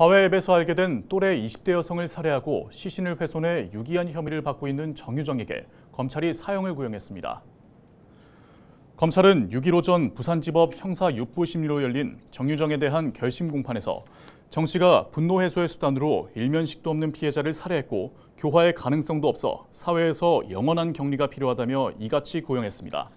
과외앱에서 알게 된 또래 20대 여성을 살해하고 시신을 훼손해 유기한 혐의를 받고 있는 정유정에게 검찰이 사형을 구형했습니다. 검찰은 6일 오전 부산지법 형사 6부 심리로 열린 정유정에 대한 결심 공판에서 정 씨가 분노 해소의 수단으로 일면식도 없는 피해자를 살해했고 교화의 가능성도 없어 사회에서 영원한 격리가 필요하다며 이같이 구형했습니다.